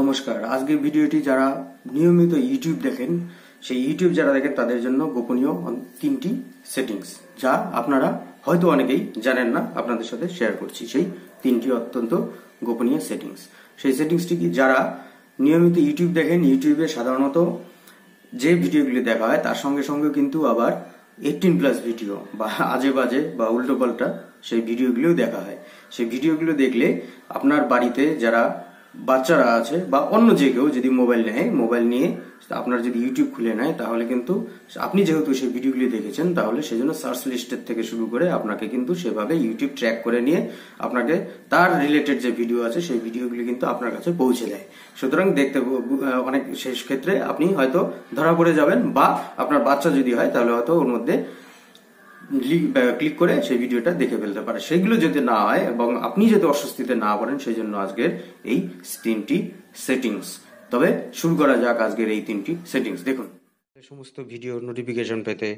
নমস্কার আজকের ভিডিওটি যারা নিয়মিত ইউটিউব দেখেন সেই ইউটিউব যারা দেখেন তাদের জন্য গোপনীয় তিনটি সেটিংস যা আপনারা হয়তো অনেকেই জানেন না আপনাদের সাথে শেয়ার করছি সেই তিনটি অত্যন্ত গোপনীয় সেটিংস সেই সেটিংসটি কি যারা নিয়মিত ইউটিউব দেখেন ইউটিউবে সাধারণত যে ভিডিওগুলি দেখা হয় তার সঙ্গে সঙ্গে কিন্তু আবার এইটিন প্লাস ভিডিও বা আজে বাজে বা উল্টো পাল্টা সেই ভিডিওগুলিও দেখা হয় সেই ভিডিওগুলো দেখলে আপনার বাড়িতে যারা বাচ্চারা আছে বা অন্য যে কেউ যদি মোবাইল নেয় মোবাইল নিয়ে আপনার যদি ইউটিউব খুলে নেয় তাহলে কিন্তু আপনি যেহেতু সেই ভিডিওগুলি দেখেছেন তাহলে সেজন্য সার্চ লিস্টের থেকে শুরু করে আপনাকে কিন্তু সেভাবে ইউটিউব ট্র্যাক করে নিয়ে আপনাকে তার রিলেটেড যে ভিডিও আছে সেই ভিডিওগুলি কিন্তু আপনার কাছে পৌঁছে দেয় সুতরাং দেখতে অনেক শেষ ক্ষেত্রে আপনি হয়তো ধরা পড়ে যাবেন বা আপনার বাচ্চা যদি হয় তাহলে হয়তো ওর মধ্যে ক্লিক করে সেই ভিডিওটা দেখে ফেলতে পারে সেগুলো যদি না হয় এবং আপনি যদি অস্বস্তিতে না পারেন সেই জন্য আজকের এই তিনটি সেটিংস তবে শুরু করা যাক আজকের এই তিনটি সেটিংস দেখুন সমস্ত ভিডিও নোটিফিকেশন পেতে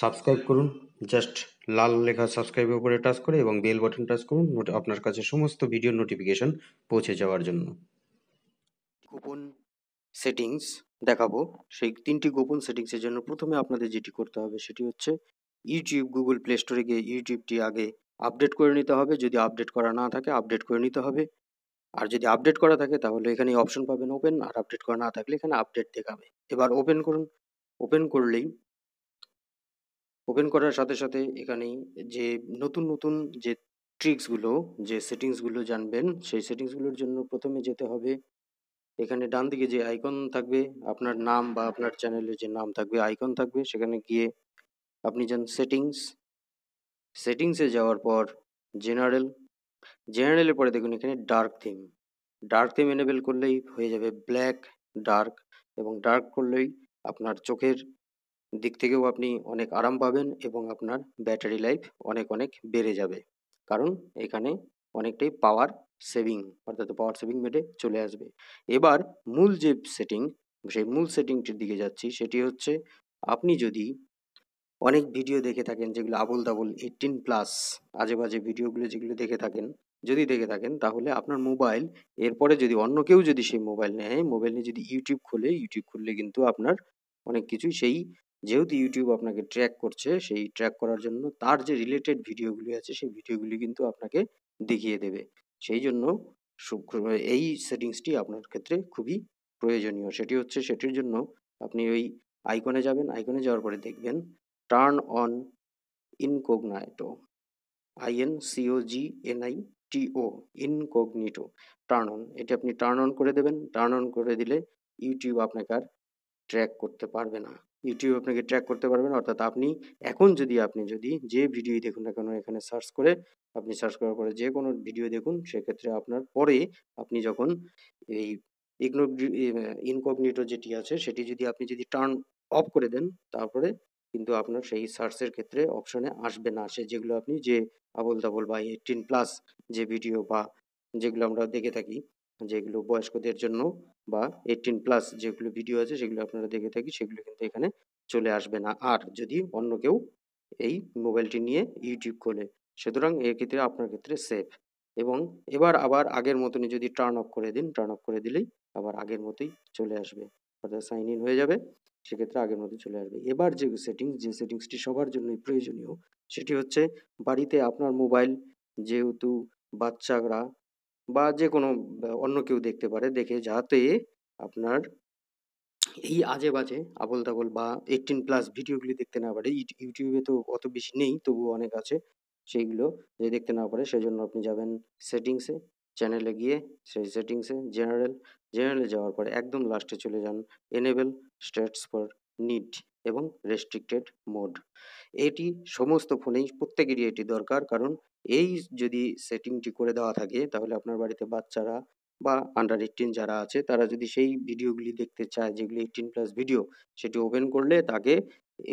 সাবস্ক্রাইব করুন জাস্ট লাল লেখা সাবস্ক্রাইবের উপরে টাচ করে এবং বেল বাটন টাচ করুন আপনার কাছে সমস্ত ভিডিও নোটিফিকেশন পৌঁছে যাওয়ার জন্য গোপন সেটিংস দেখাবো সেই তিনটি গোপন সেটিংসের জন্য প্রথমে আপনাদের যেটি করতে হবে সেটি হচ্ছে ইউটিউব গুগল প্লে স্টোরে গিয়ে ইউটিউবটি আগে আপডেট করে নিতে হবে যদি আপডেট করা না থাকে আপডেট করে নিতে হবে আর যদি আপডেট করা থাকে তাহলে এখানে অপশন পাবেন ওপেন আর আপডেট করা না থাকলে এখানে আপডেট দেখাবে এবার ওপেন করুন ওপেন করলেই ওপেন করার সাথে সাথে এখানে যে নতুন নতুন যে ট্রিক্সগুলো যে সেটিংসগুলো জানবেন সেই সেটিংসগুলোর জন্য প্রথমে যেতে হবে এখানে ডান দিকে যে আইকন থাকবে আপনার নাম বা আপনার চ্যানেলের যে নাম থাকবে আইকন থাকবে সেখানে গিয়ে আপনি যান সেটিংস সেটিংসে যাওয়ার পর জেনারেল জেনারেলের পরে দেখুন এখানে dark theme dark theme enable করলেই হয়ে যাবে ব্ল্যাক ডার্ক এবং ডার্ক করলেই আপনার চোখের দিক থেকেও আপনি অনেক আরাম পাবেন এবং আপনার ব্যাটারি লাইফ অনেক অনেক বেড়ে যাবে কারণ এখানে অনেকটাই পাওয়ার সেভিং অর্থাৎ পাওয়ার সেভিং মেটে চলে আসবে এবার মূল যে সেটিং সেই মূল সেটিংটির দিকে যাচ্ছি সেটি হচ্ছে আপনি যদি অনেক ভিডিও দেখে থাকেন যেগুলো আবুল দাবুল এইটিন প্লাস আজে বাজে ভিডিওগুলো যেগুলো দেখে থাকেন যদি দেখে থাকেন তাহলে আপনার মোবাইল এরপরে যদি অন্য কেউ যদি সেই মোবাইল নেয় মোবাইল নিয়ে যদি ইউটিউব খোলে ইউটিউব খুললে কিন্তু আপনার অনেক কিছুই সেই যেহেতু ইউটিউব আপনাকে ট্র্যাক করছে সেই ট্র্যাক করার জন্য তার যে রিলেটেড ভিডিওগুলি আছে সেই ভিডিওগুলি কিন্তু আপনাকে দেখিয়ে দেবে সেই জন্য এই সেটিংসটি আপনার ক্ষেত্রে খুবই প্রয়োজনীয় সেটি হচ্ছে সেটির জন্য আপনি ওই আইকনে যাবেন আইকনে যাওয়ার পরে দেখবেন turn on incognito I N C O G N I T O incognito turn on এটি আপনি টার্ন অন করে দেবেন টার্ন অন করে দিলে ইউটিউব আপনাকে আর ট্র্যাক করতে পারবে না ইউটিউব আপনাকে ট্র্যাক করতে পারবেন অর্থাৎ আপনি এখন যদি আপনি যদি যে ভিডিও দেখুন না কেন এখানে সার্চ করে আপনি সার্চ করার পরে যে কোনো ভিডিও দেখুন সেক্ষেত্রে আপনার পরে আপনি যখন এই ইগনো ইনকগনিটো যেটি আছে সেটি যদি আপনি যদি টার্ন অফ করে দেন তারপরে কিন্তু আপনার সেই সার্চের ক্ষেত্রে অপশনে আসবে না সে যেগুলো আপনি যে আবল তাবল বা এইটিন প্লাস যে ভিডিও বা যেগুলো আমরা দেখে থাকি যেগুলো বয়স্কদের জন্য বা এইটিন প্লাস যেগুলো ভিডিও আছে সেগুলো আপনারা দেখে থাকি সেগুলো কিন্তু এখানে চলে আসবে না আর যদি অন্য কেউ এই মোবাইলটি নিয়ে ইউটিউব খোলে সুতরাং এর ক্ষেত্রে আপনার ক্ষেত্রে সেফ এবং এবার আবার আগের মতনই যদি টার্ন অফ করে দিন টার্ন অফ করে দিলেই আবার আগের মতোই চলে আসবে অর্থাৎ সাইন ইন হয়ে যাবে সেক্ষেত্রে আগের মতো চলে আসবে এবার যে সেটিংস যে সেটিংসটি সবার জন্যই প্রয়োজনীয় সেটি হচ্ছে বাড়িতে আপনার মোবাইল যেহেতু বাচ্চারা বা যে কোনো অন্য কেউ দেখতে পারে দেখে যাতে আপনার এই আজে বাজে আবল তাবল বা এইটিন প্লাস ভিডিওগুলি দেখতে না পারে ইউটিউবে তো অত বেশি নেই তবুও অনেক আছে সেইগুলো যে দেখতে না পারে সেজন্য আপনি যাবেন সেটিংসে চ্যানেলে গিয়ে সেই সেটিংসে জেনারেল জেনারেলে যাওয়ার পরে একদম লাস্টে চলে যান এনেবেল স্টেটস ফর নিড এবং রেস্ট্রিক্টেড মোড এটি সমস্ত ফোনেই প্রত্যেকেরই এটি দরকার কারণ এই যদি সেটিংটি করে দেওয়া থাকে তাহলে আপনার বাড়িতে বাচ্চারা বা আন্ডার এইটিন যারা আছে তারা যদি সেই ভিডিওগুলি দেখতে চায় যেগুলি এইটিন প্লাস ভিডিও সেটি ওপেন করলে তাকে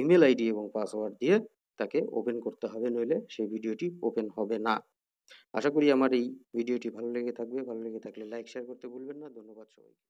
ইমেল আইডি এবং পাসওয়ার্ড দিয়ে তাকে ওপেন করতে হবে নইলে সেই ভিডিওটি ওপেন হবে না আশা করি আমার এই ভিডিওটি ভালো লেগে থাকবে ভালো লেগে থাকলে লাইক শেয়ার করতে ভুলবেন না ধন্যবাদ সবাইকে